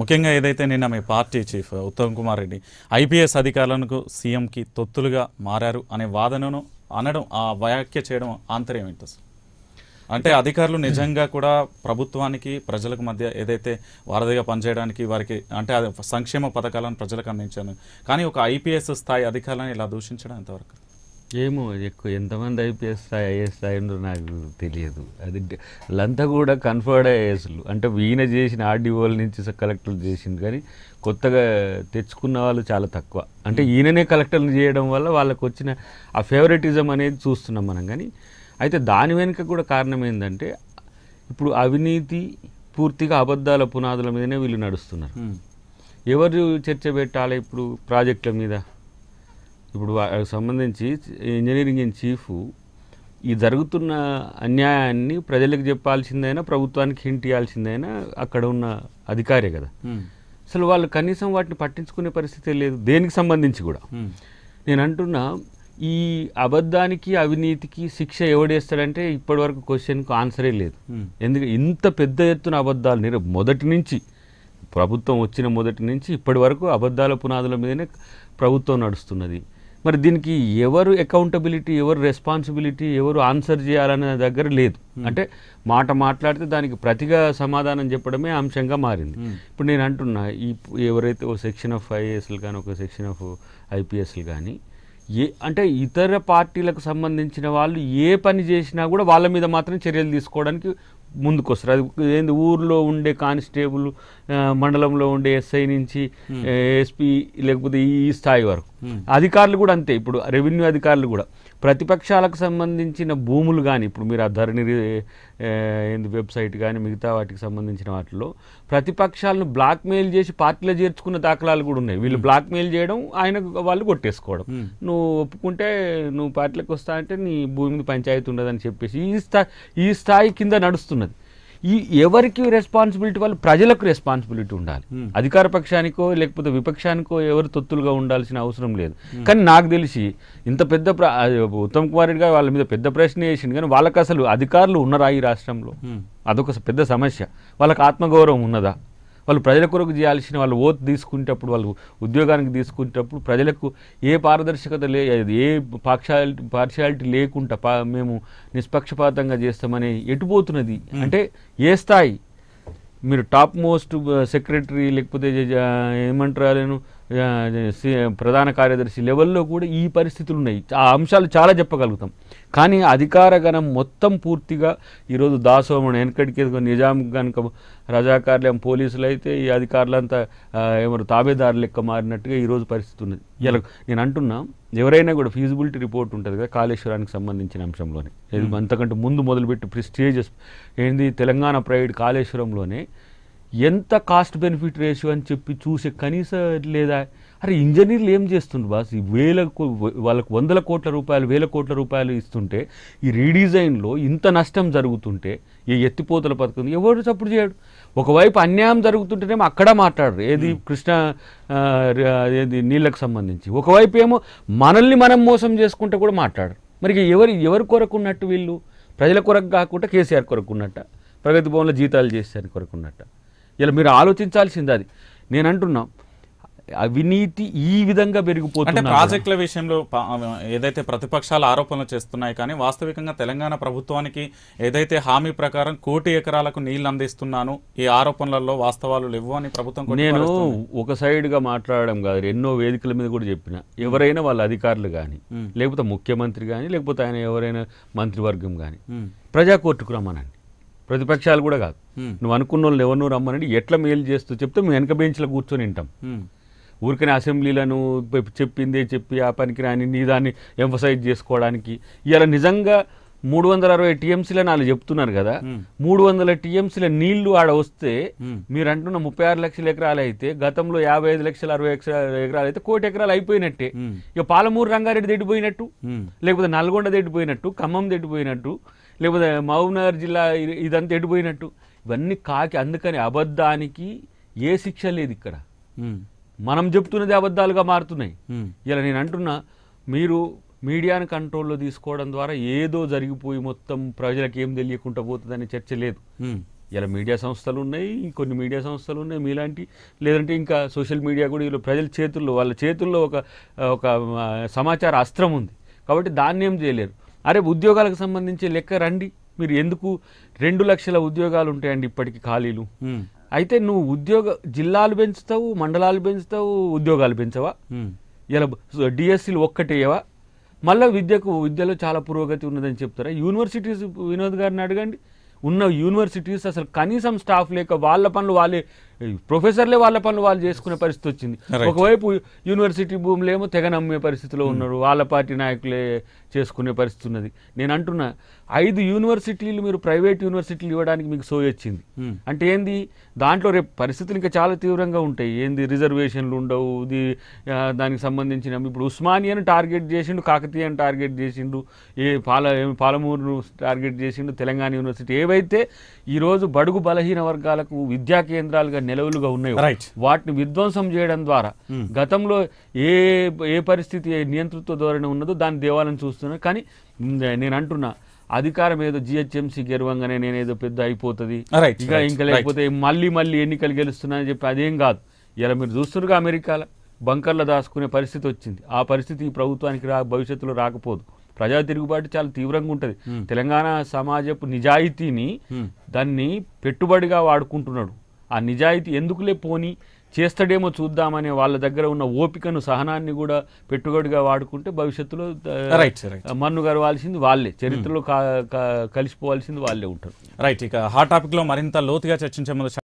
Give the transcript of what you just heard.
ముఖ్యంగా ఏదైతే నిన్న మీ party chief Uttam Kumar Reddy IPS అధికారులకు సీఎంకి తొత్తులుగా మారారు అనే వాదనను అనడం ఆ వ్యాఖ్య చేయడం ఆంతర్యం ఏంటి అంటే అధికారులు నిజంగా కూడా ప్రభుత్వానికి ప్రజలకు మధ్య ఏదైతే వారధిగా పనిచేయడానికి వారికి అంటే సంక్షేమ పథకాలను ప్రజలకు అందించాను కానీ ఒక ఐపీఎస్ స్థాయి అధికారులను ఇలా దూషించడం ఎంతవరకు ఏమో ఎక్కువ ఎంతమంది ఐపీఎస్ స్థాయి ఐఏఎస్ స్థాయి నాకు తెలియదు అది వాళ్ళంతా కూడా కన్ఫర్డ్ ఐఏఎస్లు అంటే ఈయన చేసిన ఆర్డీఓల నుంచి కలెక్టర్లు చేసింది కానీ కొత్తగా తెచ్చుకున్న వాళ్ళు చాలా తక్కువ అంటే ఈయననే కలెక్టర్లు చేయడం వల్ల వాళ్ళకు వచ్చిన ఆ ఫేవరెటిజం అనేది చూస్తున్నాం మనం కానీ అయితే దాని వెనుక కూడా కారణం ఏంటంటే ఇప్పుడు అవినీతి పూర్తిగా అబద్ధాల పునాదుల మీదనే వీళ్ళు నడుస్తున్నారు ఎవరు చర్చ పెట్టాలి ఇప్పుడు ప్రాజెక్టుల మీద ఇప్పుడు సంబంధించి ఇంజనీరింగ్ ఇన్ చీఫ్ ఈ జరుగుతున్న అన్యాయాన్ని ప్రజలకు చెప్పాల్సిందైనా ప్రభుత్వానికి హింట్ ఇవ్వాల్సిందైనా అక్కడ ఉన్న అధికారే కదా అసలు వాళ్ళు కనీసం వాటిని పట్టించుకునే పరిస్థితి లేదు దేనికి సంబంధించి కూడా నేను అంటున్నా ఈ అబద్ధానికి అవినీతికి శిక్ష ఎవడేస్తాడంటే ఇప్పటి వరకు క్వశ్చన్కి ఆన్సరే లేదు ఎందుకంటే ఇంత పెద్ద ఎత్తున అబద్ధాలు నేను మొదటి నుంచి ప్రభుత్వం వచ్చిన మొదటి నుంచి ఇప్పటి వరకు అబద్ధాల పునాదుల మీదనే ప్రభుత్వం నడుస్తున్నది మరి దీనికి ఎవరు అకౌంటబిలిటీ ఎవరు రెస్పాన్సిబిలిటీ ఎవరు ఆన్సర్ చేయాలనే దగ్గర లేదు hmm. అంటే మాట మాట్లాడితే దానికి ప్రతిగా సమాధానం చెప్పడమే అంశంగా మారింది hmm. ఇప్పుడు నేను అంటున్నా ఈ ఎవరైతే ఓ సెక్షన్ ఆఫ్ ఐఏఎస్లు కానీ ఒక సెక్షన్ ఆఫ్ ఐపీఎస్లు కానీ ఏ అంటే ఇతర పార్టీలకు సంబంధించిన వాళ్ళు ఏ పని చేసినా కూడా వాళ్ళ మీద మాత్రం చర్యలు తీసుకోవడానికి ముందుకు వస్తారు అది ఏంది ఊర్లో ఉండే కానిస్టేబుల్ మండలంలో ఉండే ఎస్ఐ నుంచి ఎస్పీ లేకపోతే ఈ స్థాయి వరకు అధికారులు కూడా అంతే ఇప్పుడు రెవెన్యూ అధికారులు కూడా ప్రతిపక్షాలకు సంబంధించిన భూములు కానీ ఇప్పుడు మీరు ఆ ధరణి వెబ్సైట్ కానీ మిగతా వాటికి సంబంధించిన వాటిలో ప్రతిపక్షాలను బ్లాక్మెయిల్ చేసి పార్టీలో చేర్చుకున్న దాఖలాలు కూడా ఉన్నాయి వీళ్ళు బ్లాక్మెయిల్ చేయడం ఆయన వాళ్ళు కొట్టేసుకోవడం నువ్వు ఒప్పుకుంటే నువ్వు పార్టీలకు వస్తా అంటే నీ భూమి పంచాయతీ ఉండదని చెప్పేసి ఈ స్థాయి ఈ స్థాయి కింద నడుస్తున్నది ఈ ఎవరికి రెస్పాన్సిబిలిటీ వాళ్ళు ప్రజలకు రెస్పాన్సిబిలిటీ ఉండాలి అధికార పక్షానికో లేకపోతే విపక్షానికో ఎవరు తొత్తులుగా ఉండాల్సిన అవసరం లేదు కానీ నాకు తెలిసి ఇంత పెద్ద ఉత్తమ్ కుమార్ రెడ్డి గారు వాళ్ళ మీద పెద్ద ప్రశ్న వేసింది కానీ వాళ్ళకి అసలు అధికారులు ఉన్నారా ఈ రాష్ట్రంలో అదొక పెద్ద సమస్య వాళ్ళకి ఆత్మగౌరవం ఉన్నదా వాళ్ళు ప్రజల కొరకు చేయాల్సిన వాళ్ళు ఓత్ తీసుకునేటప్పుడు వాళ్ళు ఉద్యోగానికి తీసుకునేటప్పుడు ప్రజలకు ఏ పారదర్శకత లే ఏ పాక్షాలిటీ పార్షాలిటీ లేకుండా పా మేము నిష్పక్షపాతంగా చేస్తామని ఎటుపోతున్నది అంటే ఏ స్థాయి మీరు టాప్ మోస్ట్ సెక్రటరీ లేకపోతే ఏమంటారు ప్రధాన కార్యదర్శి లెవెల్లో కూడా ఈ పరిస్థితులు ఉన్నాయి ఆ అంశాలు చాలా చెప్పగలుగుతాం కానీ అధికార గణం మొత్తం పూర్తిగా ఈరోజు దాసోమణ వెనకడికి నిజాం కనుక రజాకార్యం పోలీసులు అయితే ఈ అధికారులంతా ఏమరు తాబేదారు లెక్క మారినట్టుగా ఈరోజు పరిస్థితి ఉన్నది ఇలా నేను అంటున్నా ఎవరైనా కూడా ఫీజిబిలిటీ రిపోర్ట్ ఉంటుంది కదా కాళేశ్వరానికి సంబంధించిన అంశంలోనే అంతకంటే ముందు మొదలుపెట్టి ప్రిస్టేజియస్ ఏంది తెలంగాణ ప్రైడ్ కాళేశ్వరంలోనే ఎంత కాస్ట్ బెనిఫిట్ రేషియో అని చెప్పి చూసే కనీస లేదా అరే ఇంజనీర్లు ఏం చేస్తుండ్రు బాస్ ఈ వేల వాళ్ళకు వందల కోట్ల రూపాయలు వేల కోట్ల రూపాయలు ఇస్తుంటే ఈ రీడిజైన్లో ఇంత నష్టం జరుగుతుంటే ఈ ఎత్తిపోతల పథకం ఎవరు సపోర్ట్ చేయడు ఒకవైపు అన్యాయం జరుగుతుంటేనేమో అక్కడ మాట్లాడరు ఏది కృష్ణ ఏది నీళ్ళకు సంబంధించి ఒకవైపు ఏమో మనల్ని మనం మోసం చేసుకుంటే కూడా మాట్లాడరు మరి ఎవరి ఎవరి కొరకున్నట్టు వీళ్ళు ప్రజల కొరకు కాకుండా కేసీఆర్ కొరకున్నట్ట ప్రగతి భవన్లో జీతాలు కొరకు కొరకున్నట్ట ఇలా మీరు ఆలోచించాల్సింది అది నేను అంటున్నా అవినీతి ఈ విధంగా పెరిగిపోతుంది ప్రాజెక్టుల విషయంలో ఏదైతే ప్రతిపక్షాలు ఆరోపణలు చేస్తున్నాయి కానీ వాస్తవికంగా తెలంగాణ ప్రభుత్వానికి ఏదైతే హామీ ప్రకారం కోటి ఎకరాలకు నీళ్లు అందిస్తున్నాను ఈ ఆరోపణలలో వాస్తవాలు లేవు అని ప్రభుత్వం నేను ఒక సైడ్గా మాట్లాడడం కాదు ఎన్నో వేదికల మీద కూడా చెప్పిన ఎవరైనా వాళ్ళ అధికారులు కానీ లేకపోతే ముఖ్యమంత్రి కానీ లేకపోతే ఆయన ఎవరైనా మంత్రివర్గం కానీ ప్రజాకోర్టుకు రమ్మనండి ప్రతిపక్షాలు కూడా కాదు నువ్వు అనుకున్న వాళ్ళు ఎవరినూ రమ్మనండి ఎట్లా మేలు చేస్తూ చెప్తే మేము వెనక బెంచ్లో కూర్చొని వింటాం ఊరికనే అసెంబ్లీలను చెప్పిందే చెప్పి ఆ పనికి రాని నీ దాన్ని ఎంఫసైజ్ చేసుకోవడానికి ఇలా నిజంగా మూడు వందల అరవై టీఎంసీల నాలుగు చెప్తున్నారు కదా మూడు వందల టీఎంసీల నీళ్లు ఆడ వస్తే మీరు అంటున్న ముప్పై ఆరు లక్షల ఎకరాలు అయితే గతంలో యాభై ఐదు లక్షల అరవై ఎకరాలు అయితే కోటి ఎకరాలు అయిపోయినట్టే ఇక పాలమూరు రంగారెడ్డి తిట్టిపోయినట్టు లేకపోతే నల్గొండ తిట్టిపోయినట్టు ఖమ్మం దెడ్డిపోయినట్టు లేకపోతే మహబూబ్నగర్ జిల్లా ఇదంతా ఎడిపోయినట్టు ఇవన్నీ కాకి అందుకని అబద్ధానికి ఏ శిక్ష లేదు ఇక్కడ మనం చెప్తున్నది అబద్ధాలుగా మారుతున్నాయి ఇలా నేను అంటున్నా మీరు మీడియాను కంట్రోల్లో తీసుకోవడం ద్వారా ఏదో జరిగిపోయి మొత్తం ప్రజలకు ఏం తెలియకుండా పోతుందనే చర్చ లేదు ఇలా మీడియా సంస్థలు ఉన్నాయి కొన్ని మీడియా సంస్థలు ఉన్నాయి మీలాంటి లేదంటే ఇంకా సోషల్ మీడియా కూడా వీళ్ళు ప్రజల చేతుల్లో వాళ్ళ చేతుల్లో ఒక ఒక సమాచార అస్త్రం ఉంది కాబట్టి దాన్ని ఏం చేయలేరు అరే ఉద్యోగాలకు సంబంధించి లెక్క రండి మీరు ఎందుకు రెండు లక్షల ఉద్యోగాలు ఉంటాయండి ఇప్పటికి ఖాళీలు అయితే నువ్వు ఉద్యోగ జిల్లాలు పెంచుతావు మండలాలు పెంచుతావు ఉద్యోగాలు పెంచవా ఇలా డిఎస్సీలు ఒక్కటేయవా మళ్ళీ విద్యకు విద్యలో చాలా పురోగతి ఉన్నదని చెప్తారా యూనివర్సిటీస్ వినోద్ గారిని అడగండి ఉన్న యూనివర్సిటీస్ అసలు కనీసం స్టాఫ్ లేక వాళ్ళ పనులు వాళ్ళే ప్రొఫెసర్లే వాళ్ళ పనులు వాళ్ళు చేసుకునే పరిస్థితి వచ్చింది ఒకవైపు యూనివర్సిటీ భూములేమో తెగ నమ్మే పరిస్థితిలో hmm. ఉన్నారు వాళ్ళ పార్టీ నాయకులే చేసుకునే పరిస్థితి ఉన్నది నేను అంటున్నా ఐదు యూనివర్సిటీలు మీరు ప్రైవేట్ యూనివర్సిటీలు ఇవ్వడానికి మీకు సోయి వచ్చింది hmm. అంటే ఏంది దాంట్లో రేపు పరిస్థితులు ఇంకా చాలా తీవ్రంగా ఉంటాయి ఏంది రిజర్వేషన్లు ఉండవు ఇది దానికి సంబంధించిన ఇప్పుడు ఉస్మానియాను టార్గెట్ చేసిండు కాకతీయను టార్గెట్ చేసిండు ఏ పాల పాలమూరును టార్గెట్ చేసిండు తెలంగాణ యూనివర్సిటీ ఏవైతే ఈరోజు బడుగు బలహీన వర్గాలకు విద్యా కేంద్రాలుగా నిలవులుగా ఉన్నాయో వాటిని విధ్వంసం చేయడం ద్వారా hmm. గతంలో ఏ ఏ పరిస్థితి నియంతృత్వ ధోరణి ఉన్నదో దాని దేవాలని చూస్తున్నాను కానీ నేను అంటున్నా అధికారం ఏదో జిహెచ్ఎంసీ గెలవంగానే నేనేదో పెద్ద అయిపోతుంది ah, ఇంకా ఇంకా లేకపోతే మళ్ళీ మళ్ళీ ఎన్నికలు గెలుస్తున్నా అని చెప్పి అదేం కాదు ఇలా మీరు చూస్తున్నారుగా అమెరికాలో బంకర్లో దాచుకునే పరిస్థితి వచ్చింది ఆ పరిస్థితి ఈ ప్రభుత్వానికి రా భవిష్యత్తులో రాకపోదు ప్రజా తిరుగుబాటు చాలా తీవ్రంగా ఉంటుంది hmm. తెలంగాణ సమాజపు నిజాయితీని hmm. దాన్ని పెట్టుబడిగా వాడుకుంటున్నాడు ఆ నిజాయితీ ఎందుకులే పోని చేస్తాడేమో చూద్దామనే వాళ్ళ దగ్గర ఉన్న ఓపికను సహనాన్ని కూడా పెట్టుబడిగా వాడుకుంటే భవిష్యత్తులో మన్ను గరవాల్సింది వాళ్ళే hmm. చరిత్రలో కలిసిపోవాల్సింది వాళ్ళే ఉంటారు రైట్ ఇక హాట్ టాపిక్లో మరింత లోతుగా చర్చించే ముందు